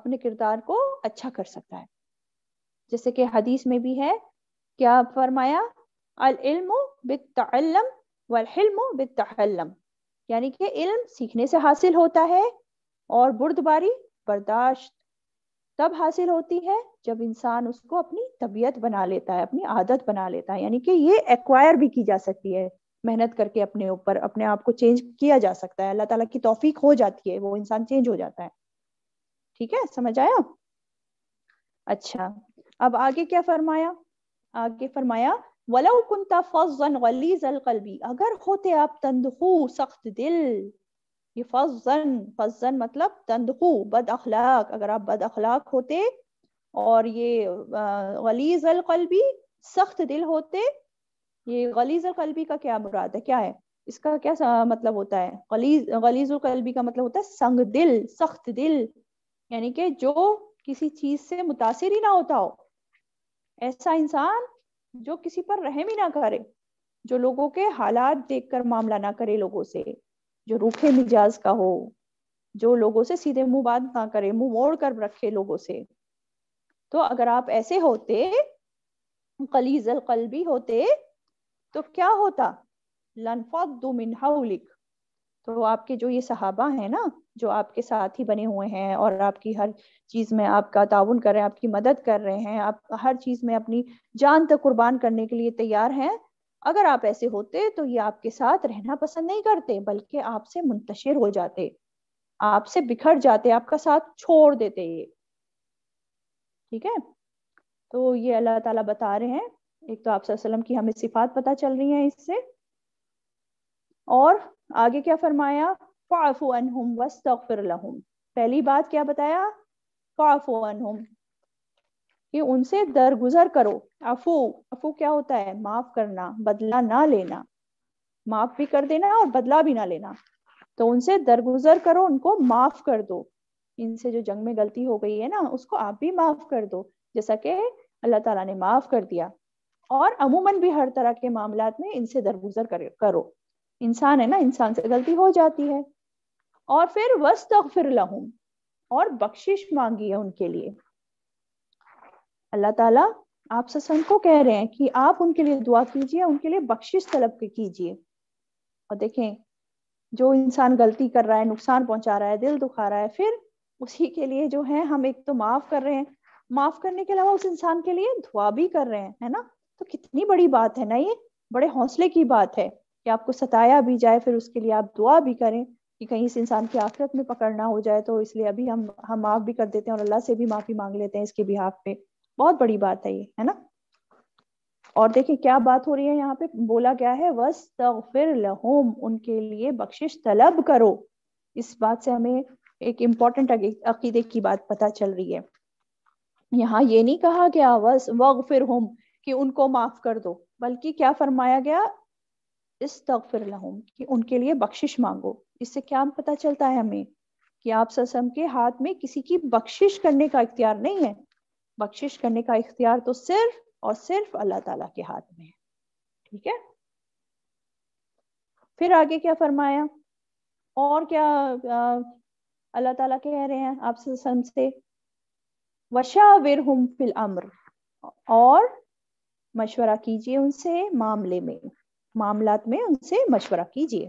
अपने किरदार को अच्छा कर सकता है जैसे कि हदीस में भी है क्या फरमाया अल्म बितम यानी कि इल्म सीखने से हासिल होता है और बुर्दबारी बर्दाश्त तब हासिल होती है जब इंसान उसको अपनी तबीयत बना लेता है अपनी आदत बना लेता है यानी कि ये एक्वायर भी की जा सकती है मेहनत करके अपने ऊपर अपने आप को चेंज किया जा सकता है अल्लाह ताला की तौफीक हो जाती है वो इंसान चेंज हो जाता है ठीक है समझ आया अच्छा अब आगे क्या फरमाया आगे फरमाया वला कुंता फजन गलीज अगर होते आप तंदखू सख्त दिल ये फजन फजन मतलब तंदकू बद अखलाक अगर आप बद अखलाक होते और ये गलीज अलकलबी सख्त दिल होते ये गलीज अलकलबी का क्या मुराद है क्या है इसका क्या मतलब होता है गलीज गलीज का मतलब होता है संग दिल सख्त दिल यानी कि जो किसी चीज से मुतासर ही ना होता हो ऐसा इंसान जो किसी पर रहम ही ना करे जो लोगों के हालात देखकर मामला ना करे लोगों से जो रूखे मिजाज का हो जो लोगों से सीधे मुंह बात ना करे मुंह मोड़ कर रखे लोगों से तो अगर आप ऐसे होते कलीजल कलबी होते तो क्या होता दो मिन तो आपके जो ये सहाबा है ना जो आपके साथ ही बने हुए हैं और आपकी हर चीज में आपका ताउन कर रहे हैं आपकी मदद कर रहे हैं आप हर चीज में अपनी जान तक कुर्बान करने के लिए तैयार हैं अगर आप ऐसे होते तो ये आपके साथ रहना पसंद नहीं करते बल्कि आपसे मुंतशिर हो जाते आपसे बिखर जाते आपका साथ छोड़ देते ये ठीक है तो ये अल्लाह ताला बता रहे हैं एक तो आप वसल्लम की हमें सिफात पता चल रही है इससे और आगे क्या फरमाया फाफो अनहुम पहली बात क्या बताया फाफो अनहुम कि उनसे दरगुजर करो अफू अफू क्या होता है माफ करना बदला ना लेना माफ भी कर देना और बदला भी ना लेना तो उनसे दरगुजर करो उनको माफ कर दो इनसे जो जंग में गलती हो गई है ना उसको आप भी माफ कर दो जैसा कि अल्लाह ताला ने माफ कर दिया और अमूमन भी हर तरह के मामला में इनसे दरगुजर कर, करो इंसान है ना इंसान से गलती हो जाती है और फिर वस्त फिर लहूम और बख्शिश मांगी है उनके लिए अल्लाह ताला आप ससन को कह रहे हैं कि आप उनके लिए दुआ कीजिए उनके लिए बख्शिश तलब कीजिए और देखें जो इंसान गलती कर रहा है नुकसान पहुंचा रहा है दिल दुखा रहा है फिर उसी के लिए जो है हम एक तो माफ कर रहे हैं माफ करने के अलावा उस इंसान के लिए दुआ भी कर रहे हैं है ना तो कितनी बड़ी बात है ना ये बड़े हौसले की बात है कि आपको सताया भी जाए फिर उसके लिए आप दुआ भी करें कि कहीं इस इंसान की आखिरत में पकड़ना हो जाए तो इसलिए अभी हम हम माफ भी कर देते हैं और अल्लाह से भी माफी मांग लेते हैं इसके बिहाफ पे बहुत बड़ी बात है ये है ना और देखिए क्या बात हो रही है यहाँ पे बोला क्या है वस फिर लहोम उनके लिए बख्शिश तलब करो इस बात से हमें एक इम्पोर्टेंट अकीदे की बात पता चल रही है यहाँ ये नहीं कहा गया वस वगफिर होम कि उनको माफ कर दो बल्कि क्या फरमाया गया इस तक फिर लहूम कि उनके लिए बख्शिश मांगो इससे क्या पता चलता है हमें कि आप ससम के हाथ में किसी की बख्शिश करने का इख्तियार नहीं है बख्शिश करने का इख्तियार तो सिर्फ और सिर्फ अल्लाह ताला के हाथ में है ठीक है फिर आगे क्या फरमाया और क्या अल्लाह ताला कह रहे हैं आपसे से वशाविर हम फिल अम्र और मशवरा कीजिए उनसे मामले में मामलात में उनसे मशवरा कीजिए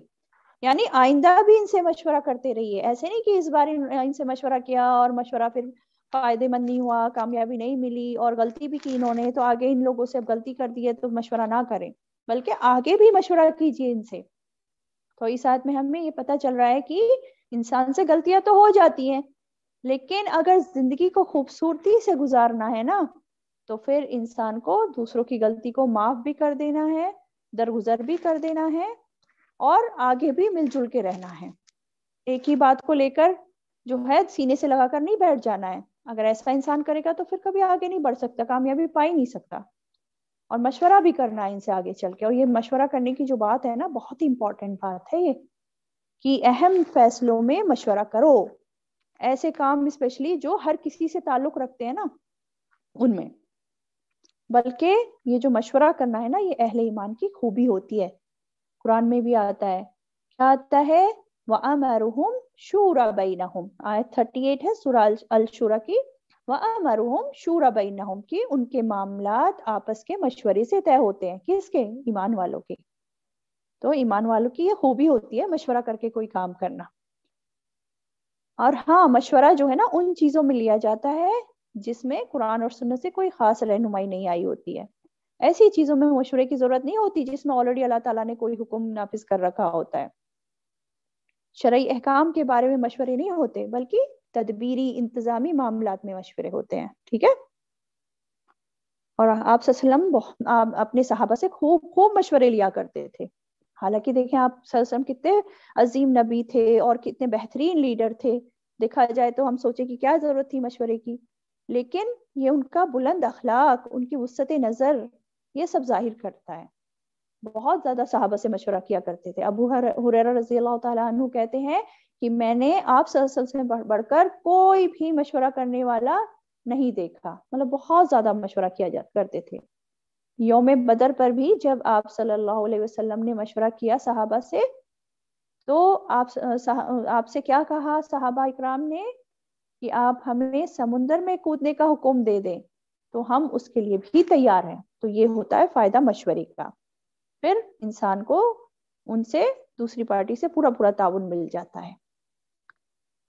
यानी आइंदा भी इनसे मशवरा करते रहिए ऐसे नहीं कि इस बार इनसे मशवरा किया और मशवरा फिर फायदेमंद नहीं हुआ कामयाबी नहीं मिली और गलती भी की इन्होंने तो आगे इन लोगों से अब गलती कर दी है तो मशवरा ना करें बल्कि आगे भी मशवरा कीजिए इनसे तो इस हाथ में हमें ये पता चल रहा है कि इंसान से गलतियां तो हो जाती हैं लेकिन अगर जिंदगी को खूबसूरती से गुजारना है ना तो फिर इंसान को दूसरों की गलती को माफ भी कर देना है दरगुजर भी कर देना है और आगे भी मिलजुल के रहना है एक ही बात को लेकर जो है सीने से लगाकर नहीं बैठ जाना है अगर ऐसा इंसान करेगा तो फिर कभी आगे नहीं बढ़ सकता कामयाबी पा ही नहीं सकता और मशवरा भी करना है इनसे आगे चल के और ये मशवरा करने की जो बात है ना बहुत ही इंपॉर्टेंट बात है ये कि अहम फैसलों में मशवरा करो ऐसे काम स्पेशली जो हर किसी से ताल्लुक रखते हैं ना उनमें बल्कि ये जो मशवरा करना है ना ये अहले ईमान की खूबी होती है कुरान में भी आता है क्या आता है वमरुम शूरा बैनहुम थर्टी एट है सुरा अलशुरा की वमरुम शूरा बैनहुम की उनके मामला आपस के मशवरे से तय होते हैं किसके ईमान वालों के तो ईमान वालों की ये खूबी होती है मशवरा करके कोई काम करना और हाँ मशवरा जो है ना उन चीजों में लिया जाता है जिसमें कुरान और सुन्नत से कोई खास रहनुमाई नहीं आई होती है ऐसी चीजों में मशवरे की जरूरत नहीं होती जिसमें ऑलरेडी अल्लाह ताला ने कोई हुक्म नाफिज कर रखा होता है शरा अहकाम के बारे में मशवरे नहीं होते बल्कि तदबीरी इंतजामी मामला में मशवरे होते हैं ठीक है और आप सल्लम आप अपने सहाबा से खूब खूब मशवरे लिया करते थे हालांकि देखें आप सल्लम कितने अजीम नबी थे और कितने बेहतरीन लीडर थे देखा जाए तो हम सोचे कि क्या जरूरत थी मशवरे की लेकिन ये उनका बुलंद अखलाक उनकी वसत नज़र ये सब जाहिर करता है बहुत ज्यादा सहाबा से मशवरा किया करते थे अबू हुररा रजी अल्लाह कहते हैं कि मैंने आप से बढ़कर कोई भी मशवरा करने वाला नहीं देखा मतलब बहुत ज्यादा मशवरा किया जा करते थे योम बदर पर भी जब आप सल्लल्लाहु अलैहि वसल्लम ने मशवरा किया साहबा से तो आप आपसे क्या कहा साहबा इकराम ने कि आप हमें समुन्द्र में कूदने का हुक्म दे दें तो हम उसके लिए भी तैयार हैं तो ये होता है फायदा मशवरे का फिर इंसान को उनसे दूसरी पार्टी से पूरा पूरा ताउन मिल जाता है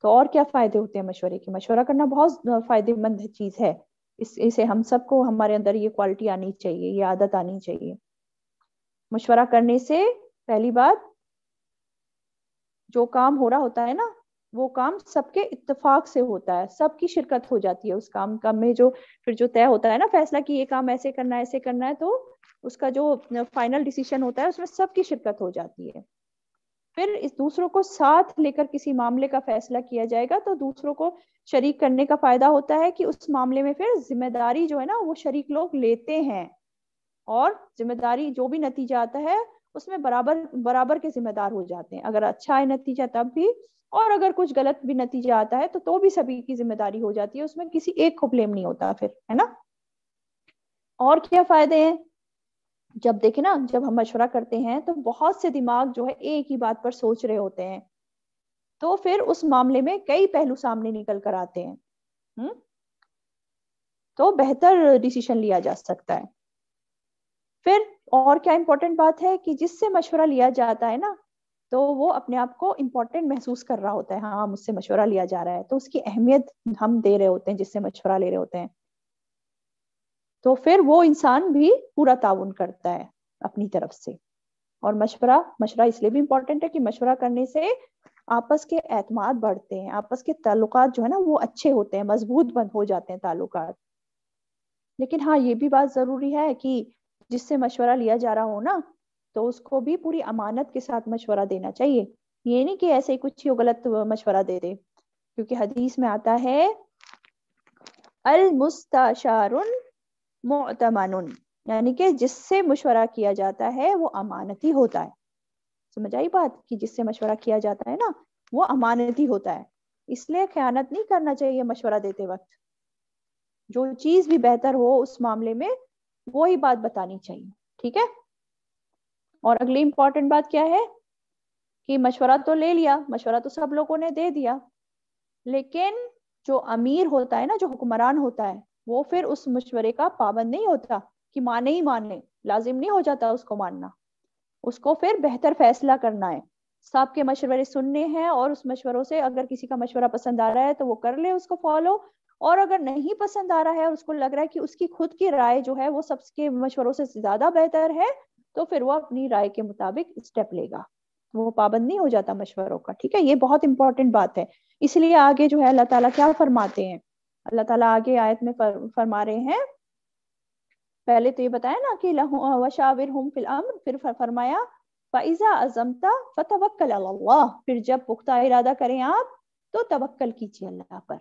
तो और क्या फायदे होते हैं मशवरे के मशवरा करना बहुत फायदेमंद चीज है इस इसे हम सबको हमारे अंदर ये क्वालिटी आनी चाहिए ये आदत आनी चाहिए मशवरा करने से पहली बात जो काम हो रहा होता है ना वो काम सबके इत्तेफाक से होता है सबकी शिरकत हो जाती है उस काम का में जो फिर जो तय होता है ना फैसला कि ये काम ऐसे करना है ऐसे करना है तो उसका जो फाइनल डिसीजन होता है उसमें सबकी शिरकत हो जाती है फिर इस दूसरों को साथ लेकर किसी मामले का फैसला किया जाएगा तो दूसरों को शरीक करने का फायदा होता है कि उस मामले में फिर जिम्मेदारी जो है ना वो शरीक लोग लेते हैं और जिम्मेदारी जो भी नतीजा आता है उसमें बराबर बराबर के जिम्मेदार हो जाते हैं अगर अच्छा है नतीजा तब भी और अगर कुछ गलत भी नतीजा आता है तो तो भी सभी की जिम्मेदारी हो जाती है उसमें किसी एक को ब्लेम नहीं होता फिर है ना और क्या फायदे हैं जब देखे ना जब हम मशवरा करते हैं तो बहुत से दिमाग जो है एक ही बात पर सोच रहे होते हैं तो फिर उस मामले में कई पहलू सामने निकल कर आते हैं हुँ? हम्म? तो बेहतर डिसीजन लिया जा सकता है फिर और क्या इंपॉर्टेंट बात है कि जिससे मशवरा लिया जाता है ना तो वो अपने आप को इम्पोर्टेंट महसूस कर रहा होता है हाँ मुझसे मशवरा लिया जा रहा है तो उसकी अहमियत हम दे रहे होते हैं जिससे मशवरा ले रहे होते हैं तो फिर वो इंसान भी पूरा ताउन करता है अपनी तरफ से और मशवरा मशवरा इसलिए भी इम्पोर्टेंट है कि मशवरा करने से आपस के एतमाद बढ़ते हैं आपस के ताल्लुक जो है ना वो अच्छे होते हैं मजबूत बंद हो जाते हैं ताल्लुक लेकिन हाँ ये भी बात जरूरी है कि जिससे मशवरा लिया जा रहा हो ना तो उसको भी पूरी अमानत के साथ मशवरा देना चाहिए ये नहीं कि ऐसे ही कुछ ही गलत मशवरा दे दे क्योंकि हदीस में आता है अल मुस्ताशारुन मोतमन यानी कि जिससे मशवरा किया जाता है वो अमानती होता है समझ आई बात कि जिससे मशवरा किया जाता है ना वो अमानती होता है इसलिए ख्यानत नहीं करना चाहिए मशवरा देते वक्त जो चीज भी बेहतर हो उस मामले में वो ही बात बतानी चाहिए ठीक है और अगली इंपॉर्टेंट बात क्या है कि मशवरा तो ले लिया मशवरा तो सब लोगों ने दे दिया लेकिन जो अमीर होता है ना जो हुक्मरान होता है वो फिर उस मशवरे का पाबंद नहीं होता कि माने ही माने लाजिम नहीं हो जाता उसको मानना उसको फिर बेहतर फैसला करना है साहब के मशवरे सुनने हैं और उस मशवरों से अगर किसी का मशवरा पसंद आ रहा है तो वो कर ले उसको फॉलो और अगर नहीं पसंद आ रहा है और उसको लग रहा है कि उसकी खुद की राय जो है वो सबके मशवरों से ज्यादा बेहतर है तो फिर वो अपनी राय के मुताबिक स्टेप लेगा वो पाबंद नहीं हो जाता मशवरों का ठीक है ये बहुत इंपॉर्टेंट बात है इसलिए आगे जो है अल्लाह ताला क्या फरमाते हैं अल्लाह ताला आगे आयत में फर, फरमा रहे हैं पहले तो ये बताया ना कि वशाविर हम फिल अम्र फिर फरमाया फ़ैज़ा अजमता फ़तवक्कल अल्लाह फिर जब पुख्ता इरादा करें आप तो तवक्कल कीजिए अल्लाह पर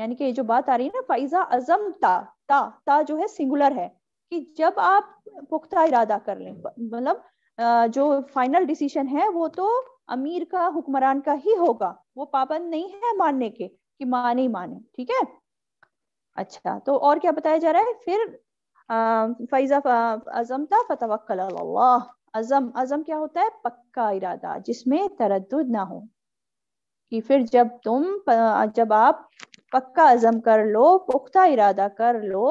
यानी कि ये जो बात आ रही है ना फ़ैज़ा अजमता ता ता जो है सिंगुलर है कि जब आप पुख्ता इरादा कर लें मतलब जो फाइनल डिसीजन है वो तो अमीर का हुक्मरान का ही होगा वो पाबंद नहीं है मानने के कि माने ही माने ठीक है अच्छा तो और क्या बताया जा रहा है फिर फैजा अजम था फतवक्ल अल्लाह अजम अजम क्या होता है पक्का इरादा जिसमें तरद ना हो कि फिर जब तुम जब आप पक्का अजम कर लो पुख्ता इरादा कर लो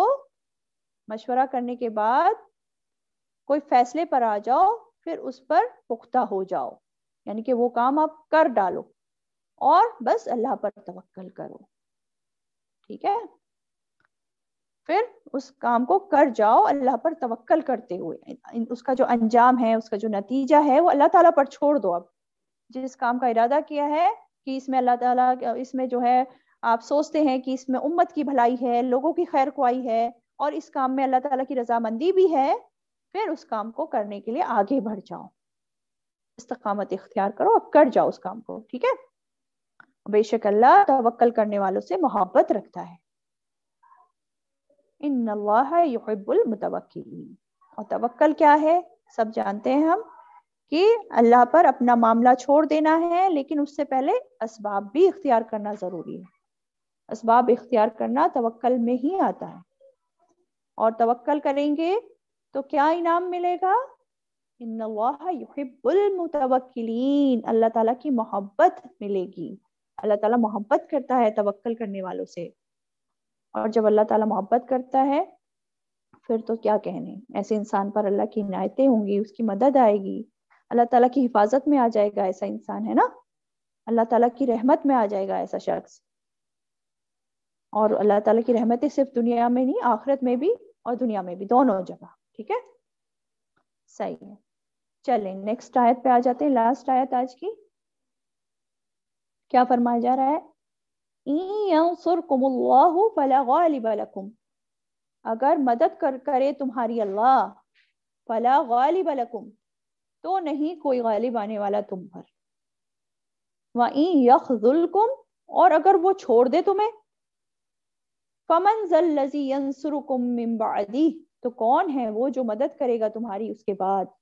मशवरा करने के बाद कोई फैसले पर आ जाओ फिर उस पर पुख्ता हो जाओ यानी कि वो काम आप कर डालो और बस अल्लाह पर तवक्ल करो ठीक है फिर उस काम को कर जाओ अल्लाह पर तवक्ल करते हुए उसका जो अंजाम है उसका जो नतीजा है वो अल्लाह ताला पर छोड़ दो अब जिस काम का इरादा किया है कि इसमें अल्लाह ताला इसमें जो है आप सोचते हैं कि इसमें उम्मत की भलाई है लोगों की खैर खुआई है और इस काम में अल्लाह ताला की रजामंदी भी है फिर उस काम को करने के लिए आगे बढ़ जाओ इस्तकामत इख्तियार करो अब कर जाओ उस काम को ठीक है बेशक अल्लाह तवक्ल करने वालों से मोहब्बत रखता है इन मुतवक्कीन और तवक्ल क्या है सब जानते हैं हम कि अल्लाह पर अपना मामला छोड़ देना है लेकिन उससे पहले इसबाब भी इख्तियार करना जरूरी है इसबाब इख्तियार करना तवक्कल में ही आता है और तवक्ल करेंगे तो क्या इनाम मिलेगा इन मुतवक्किलीन अल्लाह ताला की मोहब्बत मिलेगी अल्लाह ताला मोहब्बत करता है तवक्ल करने वालों से और जब अल्लाह ताला मोहब्बत करता है फिर तो क्या कहने ऐसे इंसान पर अल्लाह की इनायतें होंगी उसकी मदद आएगी अल्लाह ताला की हिफाजत में आ जाएगा ऐसा इंसान है ना अल्लाह ताला की रहमत में आ जाएगा ऐसा शख्स और अल्लाह ताला की रहमतें सिर्फ दुनिया में नहीं आखिरत में भी और दुनिया में भी दोनों जगह ठीक है सही है चलें नेक्स्ट आयत पे आ जाते हैं लास्ट आयत आज की क्या फरमाया जा रहा है लकुम अगर मदद कर करे तुम्हारी अल्लाह फला गालिब लकुम तो नहीं कोई गालिब आने वाला तुम पर वहीं यखजुलकुम और अगर वो छोड़ दे तुम्हें फमन जल्लजी तो कौन है वो जो मदद करेगा तुम्हारी उसके बाद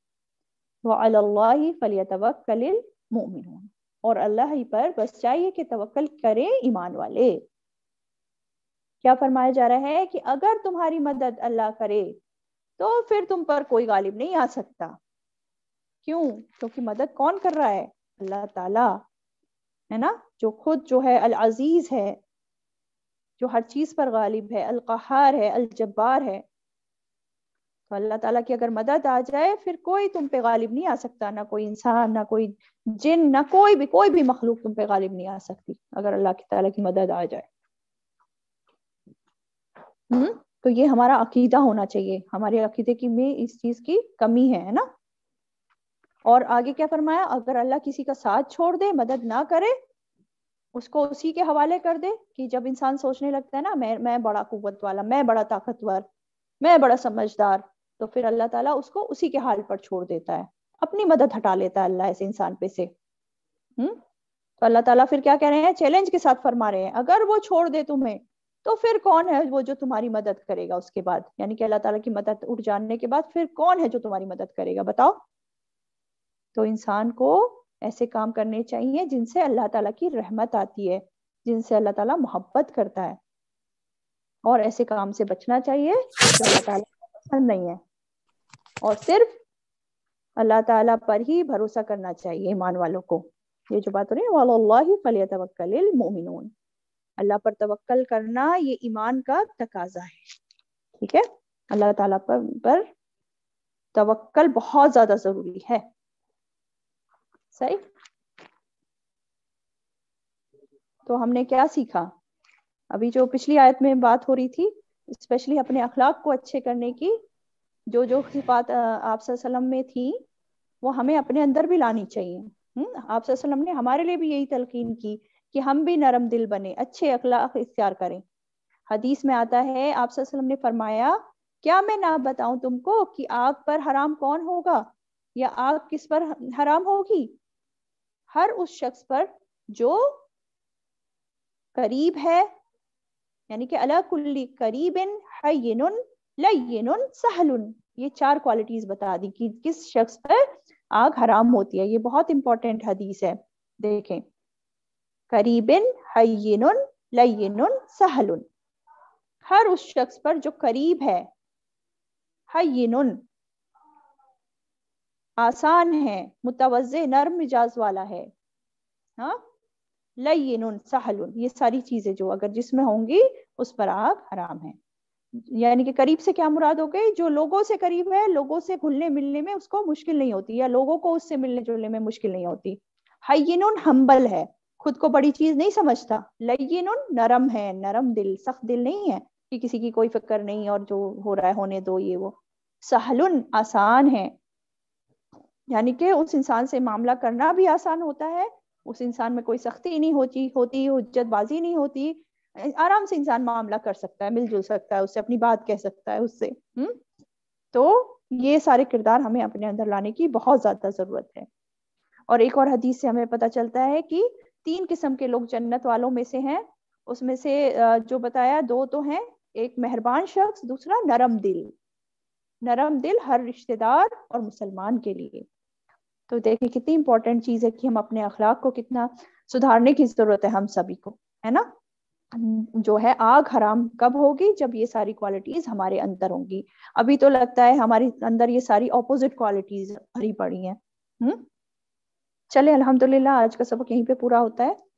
अल्लाह वल्लाह कलिल मोमिन और अल्लाह ही पर बस चाहिए कि तवक्ल करें ईमान वाले क्या फरमाया जा रहा है कि अगर तुम्हारी मदद अल्लाह करे तो फिर तुम पर कोई गालिब नहीं आ सकता क्यों क्योंकि तो मदद कौन कर रहा है अल्लाह ताला है ना जो खुद जो है अल अजीज है जो हर चीज पर गालिब है अलकहार है अलजब्बार है तो अल्लाह ताला की अगर मदद आ जाए फिर कोई तुम पे गालिब नहीं आ सकता ना कोई इंसान ना कोई जिन ना कोई भी कोई भी मखलूक तुम पे गालिब नहीं आ सकती अगर अल्लाह की ताला की मदद आ जाए हम्म तो ये हमारा अकीदा होना चाहिए हमारे अकीदे की में इस चीज की कमी है ना और आगे क्या फरमाया अगर अल्लाह किसी का साथ छोड़ दे मदद ना करे उसको उसी के हवाले कर दे कि जब इंसान सोचने लगता है ना मैं मैं बड़ा कुत वाला मैं बड़ा ताकतवर मैं बड़ा समझदार तो फिर अल्लाह ताला उसको उसी के हाल पर छोड़ देता है अपनी मदद हटा लेता है अल्लाह ऐसे इंसान पे से हम्म तो अल्लाह ताला फिर क्या कह रहे हैं चैलेंज के साथ फरमा रहे हैं अगर वो छोड़ दे तुम्हें तो फिर कौन है वो जो तुम्हारी मदद करेगा उसके बाद यानी कि अल्लाह ताला की मदद उठ जाने के बाद फिर कौन है जो तुम्हारी मदद करेगा बताओ तो इंसान को ऐसे काम करने चाहिए जिनसे अल्लाह ताला की रहमत आती है जिनसे अल्लाह ताला मोहब्बत करता है और ऐसे काम से बचना चाहिए अल्लाह ताला पसंद नहीं है और सिर्फ अल्लाह ताला पर ही भरोसा करना चाहिए ईमान वालों को ये जो बात हो रही है वाली फलिया तवक्ल मोमिन अल्लाह पर तवक्ल करना ये ईमान का तकाजा है ठीक है अल्लाह ताला पर, पर तवक्ल बहुत ज्यादा जरूरी है सही तो हमने क्या सीखा अभी जो पिछली आयत में बात हो रही थी स्पेशली अपने अखलाक को अच्छे करने की जो जो सिफात आप में थी वो हमें अपने अंदर भी लानी चाहिए आप ने हमारे लिए भी यही तलकीन की कि हम भी नरम दिल बने अच्छे अखलाक इख्तियार करें हदीस में आता है आप ने फरमाया क्या मैं ना बताऊं तुमको कि आप पर हराम कौन होगा या आप किस पर हराम होगी हर उस शख्स पर जो करीब है यानी कि अला कुल्ली करीबिन हयन ये चार क्वालिटीज बता दी कि किस शख्स पर आग हराम होती है ये बहुत इंपॉर्टेंट हदीस है देखें करीबिन हयिनुन लयिनुन सहल हर उस शख्स पर जो करीब है हयिनुन आसान है मुतवज़ नर्म मिजाज वाला है हाँ नुन सहल ये सारी चीजें जो अगर जिसमें होंगी उस पर आग हराम है यानी कि करीब से क्या मुराद हो गई जो लोगों से करीब है लोगों से घुलने मिलने में उसको मुश्किल नहीं होती या लोगों को उससे मिलने जुलने में मुश्किल नहीं होती हयन हम्बल है खुद को बड़ी चीज नहीं समझता लयन नरम है नरम दिल सख्त दिल नहीं है कि किसी की कोई फिक्र नहीं और जो हो रहा है होने दो ये वो सहलुन आसान है यानी कि उस इंसान से मामला करना भी आसान होता है उस इंसान में कोई सख्ती नहीं होती होती हजतबाजी नहीं होती आराम से इंसान मामला कर सकता है मिलजुल सकता है उससे अपनी बात कह सकता है उससे हम्म तो ये सारे किरदार हमें अपने अंदर लाने की बहुत ज्यादा जरूरत है और एक और हदीस से हमें पता चलता है कि तीन किस्म के लोग जन्नत वालों में से हैं उसमें से जो बताया दो तो हैं एक मेहरबान शख्स दूसरा नरम दिल नरम दिल हर रिश्तेदार और मुसलमान के लिए तो देखें कितनी इंपॉर्टेंट चीज़ है कि हम अपने अखलाक को कितना सुधारने की ज़रूरत है हम सभी को है ना जो है आग हराम कब होगी जब ये सारी क्वालिटीज हमारे अंदर होंगी अभी तो लगता है हमारे अंदर ये सारी ऑपोजिट क्वालिटीज भरी पड़ी हैं हम्म चले अल्हम्दुलिल्लाह आज का सबक यहीं पे पूरा होता है